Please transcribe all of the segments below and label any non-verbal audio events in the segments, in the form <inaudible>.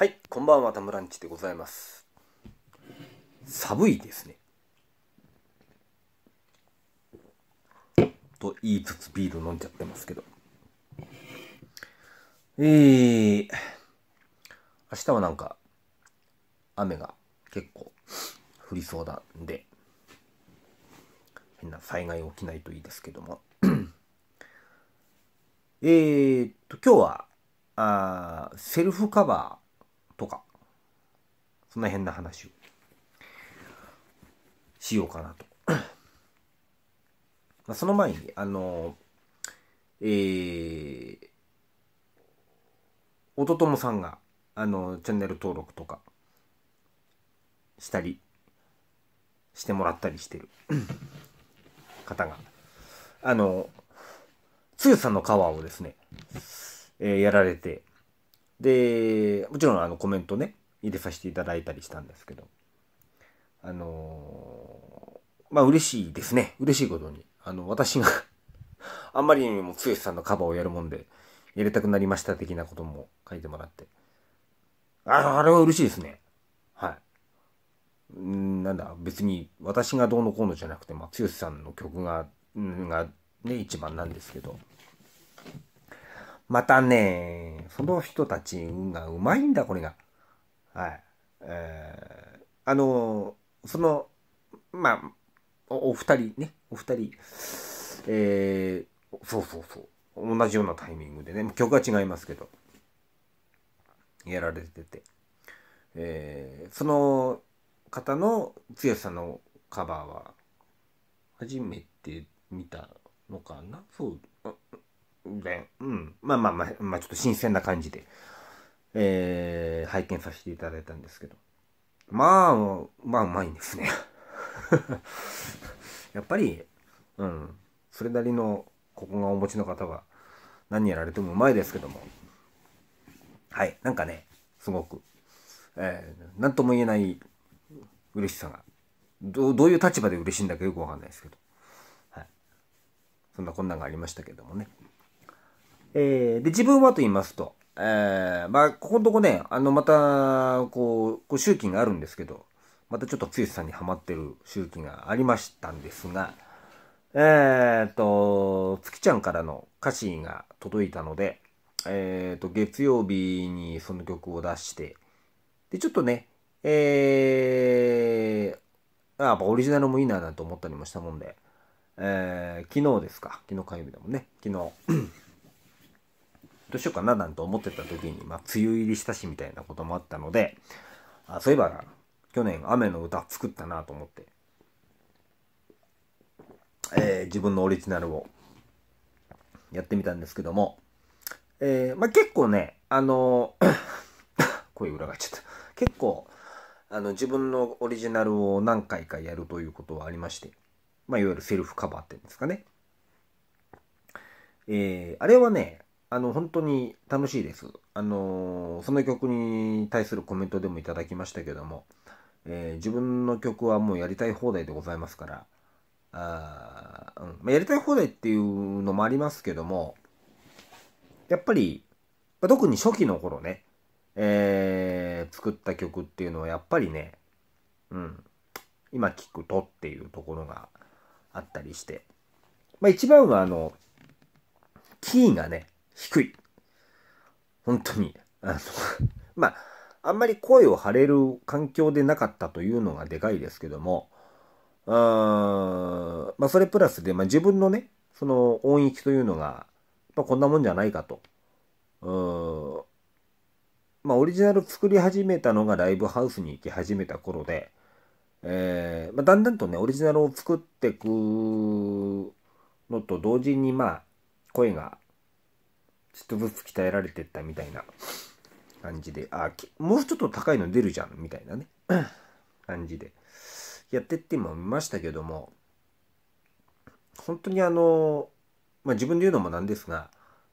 はい、こんばんは、田村んちでございます。寒いですね。と言いつつビール飲んじゃってますけど。えー、明日はなんか、雨が結構降りそうなんで、変な災害起きないといいですけども。えーっと、今日は、あセルフカバー、とか、その辺の話をしようかなと。<clears throat> その前に、あの、えー、おとともさんが、あの、チャンネル登録とか、したり、してもらったりしてる <clears throat> 方が、あの、つゆさんのカバーをですね、えー、やられてでもちろんあのコメントね入れさせていただいたりしたんですけどあのー、まあ嬉しいですね嬉しいことにあの私が <laughs> あんまりにも剛さんのカバーをやるもんでやりたくなりました的なことも書いてもらってああれは嬉しいですねはいんなんだ別に私がどうのこうのじゃなくて、まあ、剛さんの曲ががね一番なんですけどまたね、その人たち運がうまいんだ、これが。はい。えー、あのー、その、まあ、おお二人ね、お二人、えー、そうそうそう、同じようなタイミングでね、曲は違いますけど、やられてて、えー、その方の強さのカバーは、初めて見たのかなそう、で、うん。まあまあまあ、まあ、ちょっと新鮮な感じで、えー、拝見させていただいたんですけど。まあ、まあ、うまいですね <laughs> やっぱり、うん。それなりの、ここがお持ちの方は、何やられてもうまいですけども。はい。なんかね、すごく、えー、なんとも言えない嬉しさが。どういう立場で嬉しいんだかよくわかんないですけど。はい。そんなこんなんがありましたけどもね。えー、で、自分はと言いますと、えー、まあ、ここのとこね、あの、また、こう、こう周期があるんですけど、またちょっと剛さんにはまってる周期がありましたんですが、えっ、ー、と、月ちゃんからの歌詞が届いたので、えっ、ー、と、月曜日にその曲を出して、で、ちょっとね、えー、あやっぱオリジナルもいいななんて思ったりもしたもんで、えー、昨日ですか、昨日火曜日だもんね、昨日どうしようかななんて思ってた時に、まあ、梅雨入りしたしみたいなこともあったので、あそういえば、去年雨の歌作ったなと思って、えー、自分のオリジナルをやってみたんですけども、えー、まあ、結構ね、あのー、<coughs> 声裏がっちゃった。結構、あの、自分のオリジナルを何回かやるということはありまして、まあ、いわゆるセルフカバーっていうんですかね。えー、あれはね、あの、本当に楽しいです。あの、その曲に対するコメントでもいただきましたけども、えー、自分の曲はもうやりたい放題でございますから、あうんまあ、やりたい放題っていうのもありますけども、やっぱり、まあ、特に初期の頃ね、えー、作った曲っていうのはやっぱりね、うん、今聞くとっていうところがあったりして、まあ一番はあの、キーがね、低い。本当に。あの <laughs> まあ、あんまり声を張れる環境でなかったというのがでかいですけども、あまあ、それプラスで、まあ、自分のね、その音域というのが、まあ、こんなもんじゃないかと。うまあ、オリジナル作り始めたのがライブハウスに行き始めた頃で、えーまあ、だんだんとね、オリジナルを作っていくのと同時に、まあ、声がちょっとずつ鍛えられてったみたいな感じで、あ、もうちょっと高いの出るじゃん、みたいなね、<clears throat> 感じで、やってっても見ましたけども、本当にあの、まあ、自分で言うのもなんですが、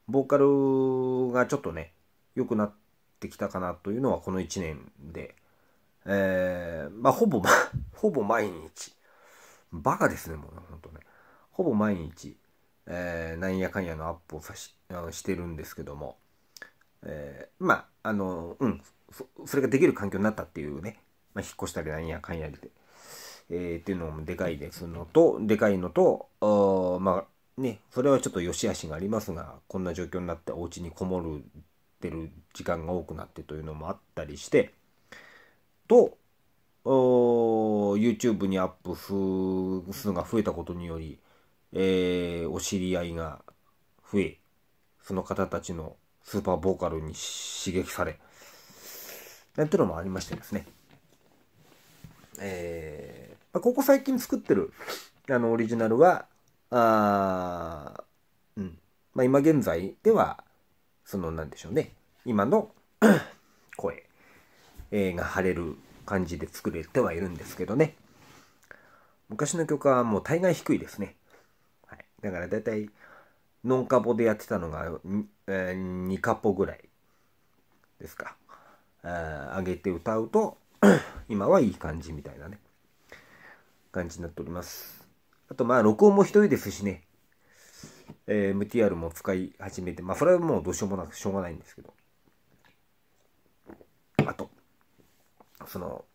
ボーカルがちょっとね、良くなってきたかなというのはこの1年で、えー、まあ、ほぼ、<laughs> ほぼ毎日、バカですね、もう、ほんとね。ほぼ毎日、えー、なんやかんやのアップをさしあしてるんですけども、えー、まああのうんそれができる環境になったっていうね、まあ、引っ越したりなんやかんやりで、えー、っていうのもでかいですのとでかいのとまあねそれはちょっと良し悪しがありますがこんな状況になってお家にこもるてる時間が多くなってというのもあったりしてと YouTube にアップすが増えたことによりえー、お知り合いが増え、その方たちのスーパーボーカルに刺激され、なんていうのもありましてですね。えー、まあ、ここ最近作ってる、あの、オリジナルは、あうん。まあ、今現在では、その、なんでしょうね。今の <clears throat> 声、えー、が張れる感じで作れてはいるんですけどね。昔の曲はもう大概低いですね。だから大体ノンカポでやってたのが 2,、えー、2カポぐらいですか、え上げて歌うと <coughs> 今はいい感じみたいなね感じになっておりますあとまあ録音も一人ですしね、えー、MTR も使い始めてまあそれはもうどうしようもなくしょうがないんですけどあとその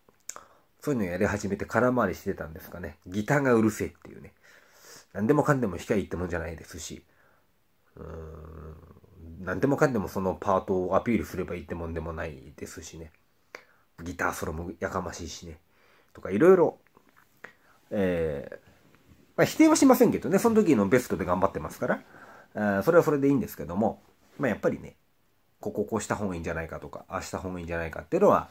そういうのやり始めて空回りしてたんですかねギターがうるせえっていうね何でもかんでも弾きゃいいってもんじゃないですし、うーん、何でもかんでもそのパートをアピールすればいいってもんでもないですしね。ギターソロもやかましいしね。とかいろいろ、えー、まあ、否定はしませんけどね、その時のベストで頑張ってますから、あそれはそれでいいんですけども、まあ、やっぱりね、こここうした方がいいんじゃないかとか、ああした方がいいんじゃないかっていうのは、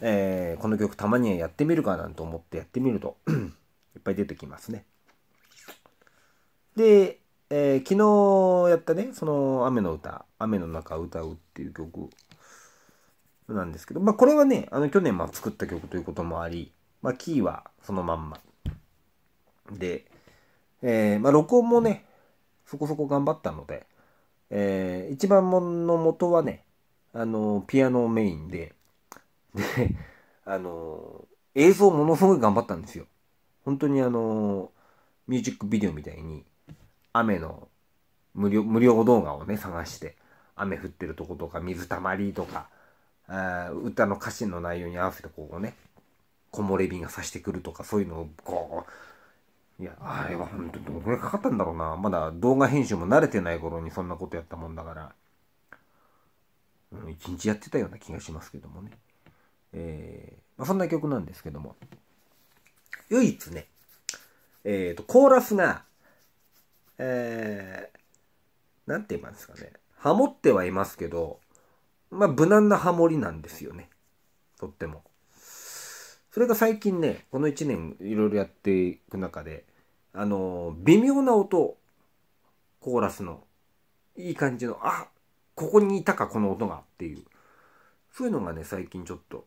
えー、この曲たまにはやってみるかなんて思ってやってみると <clears throat> いっぱい出てきますね。で、えー、昨日やったね、その雨の歌、雨の中歌うっていう曲なんですけど、まあこれはね、あの去年まあ作った曲ということもあり、まあキーはそのまんま。で、えー、まあ録音もね、そこそこ頑張ったので、えー、一番もの元はね、あの、ピアノメインで、で、あの、映像ものすごい頑張ったんですよ。本当にあの、ミュージックビデオみたいに、雨の無料、無料動画をね、探して、雨降ってるとことか、水たまりとか、あ歌の歌詞の内容に合わせてこうね、木漏れ日がさしてくるとか、そういうのをこう、いや、あれは本当にどのくらいかかったんだろうな。まだ動画編集も慣れてない頃にそんなことやったもんだから、うん、一日やってたような気がしますけどもね。えー、まあ、そんな曲なんですけども、唯一ね、えっ、ー、と、コーラスが、えー、なんて言いますかね。ハモってはいますけど、まあ、無難なハモりなんですよね。とっても。それが最近ね、この1年いろいろやっていく中で、あのー、微妙な音、コーラスの、いい感じの、あここにいたか、この音がっていう。そういうのがね、最近ちょっと、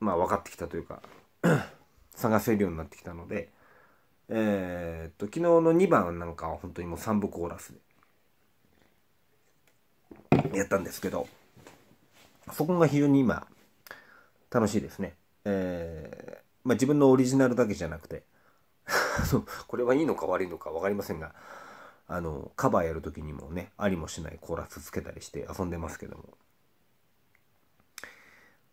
まあ分かってきたというか <clears throat> 探せるようになってきたので、えー、っと、昨日の2番なんかは本当にもう3部コーラスでやったんですけど、そこが非常に今、楽しいですね。えー、まあ、自分のオリジナルだけじゃなくて、<laughs> これはいいのか悪いのか分かりませんが、あの、カバーやるときにもね、ありもしないコーラスつけたりして遊んでますけども。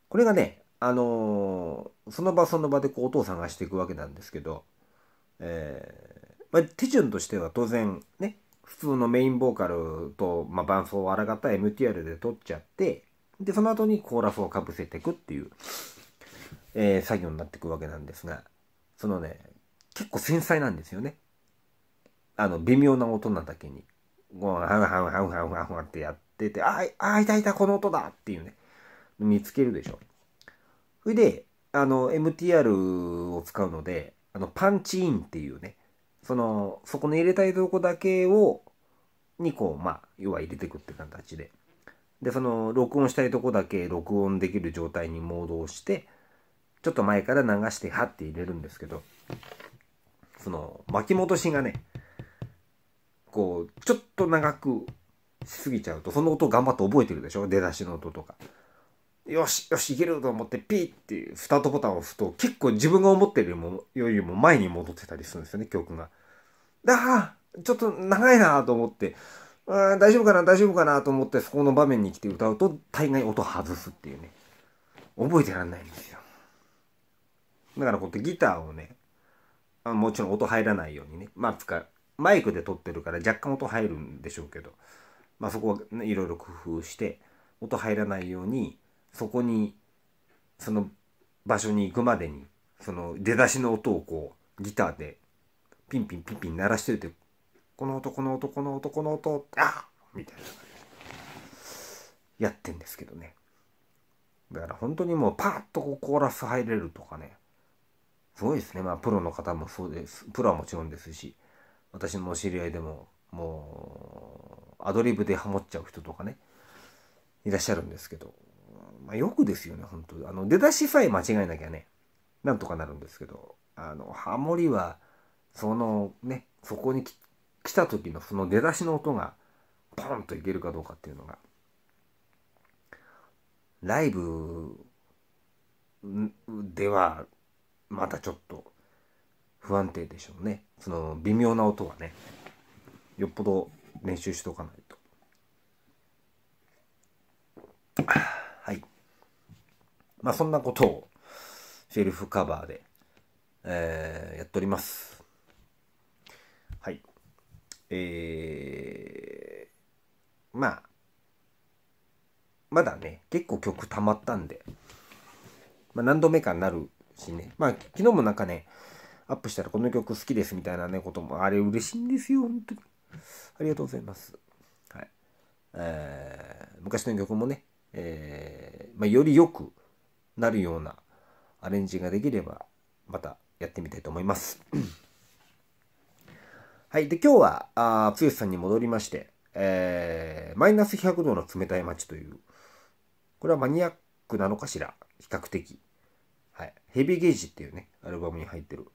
これがね、あのー、その場その場でこう音を探していくわけなんですけど、えー、まあ、手順としては当然ね普通のメインボーカルと、まあ、伴奏をあらがた MTR で取っちゃってでその後にコーラスをかぶせていくっていう、えー、作業になっていくわけなんですがそのね結構繊細なんですよねあの微妙な音なだけにゴンハンハンハンハンハンってやっててああいたいたこの音だっていうね見つけるでしょそれであの MTR を使うのであのパンチインっていうねそのそこに入れたいとこだけをにこうまあ要は入れていくって形ででその録音したいとこだけ録音できる状態にモードをしてちょっと前から流してはって入れるんですけどその巻き戻しがねこうちょっと長くしすぎちゃうとその音頑張って覚えてるでしょ出だしの音とかよしよしいけると思ってピーってスタートボタンを押すと結構自分が思ってるよりもよりも前に戻ってたりするんですよね曲が。ああちょっと長いなと思ってうん大丈夫かな大丈夫かなと思ってそこの場面に来て歌うと大概音外すっていうね覚えてらんないんですよ。だからこうやってギターをねあもちろん音入らないようにねまあ使うマイクで撮ってるから若干音入るんでしょうけどまあそこはいろいろ工夫して音入らないようにそこにその場所に行くまでにその出だしの音をこうギターでピンピンピンピン鳴らしててこの音この音この音この音あみたいなやってんですけどねだから本当にもうパーッとこうコーラス入れるとかねすごいですねまあプロの方もそうですプロはもちろんですし私のお知り合いでももうアドリブでハモっちゃう人とかねいらっしゃるんですけどまあ、よくですよね、本当あの、出だしさえ間違えなきゃね、なんとかなるんですけど、あの、ハモリは、そのね、そこに来た時のその出だしの音が、ポンといけるかどうかっていうのが、ライブでは、またちょっと不安定でしょうね。その微妙な音はね、よっぽど練習しとかないと。まあそんなことをセルフカバーで、えー、やっております。はい。えー、まあ、まだね、結構曲溜まったんで、まあ何度目かになるしね、まあ昨日もなんかね、アップしたらこの曲好きですみたいなね、ことも、あれ嬉しいんですよ、本当に。ありがとうございます。はい。えー、昔の曲もね、えー、まあ、よりよく、なるようなアレンジができればまたやってみたいと思います。はい。で、今日は、あつよしさんに戻りまして、えー、マイナス100度の冷たい街という、これはマニアックなのかしら、比較的。はい。ヘビーゲージっていうね、アルバムに入ってる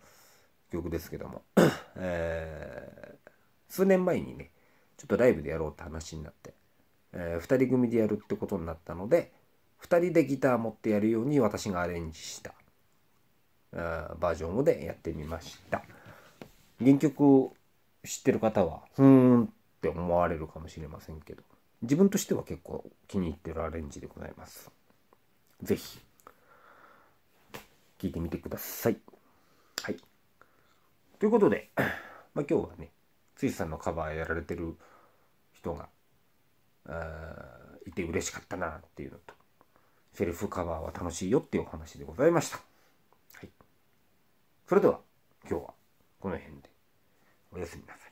曲ですけども、えー、数年前にね、ちょっとライブでやろうって話になって、えー、2人組でやるってことになったので、2人でギター持ってやるように私がアレンジしたバージョンでやってみました原曲を知ってる方はふーんって思われるかもしれませんけど自分としては結構気に入ってるアレンジでございます是非聴いてみてくださいはいということで、まあ、今日はねついさんのカバーやられてる人がいて嬉しかったなっていうのとセルフカバーは楽しいよっていうお話でございました。はい。それでは、今日はこの辺でおやすみなさい。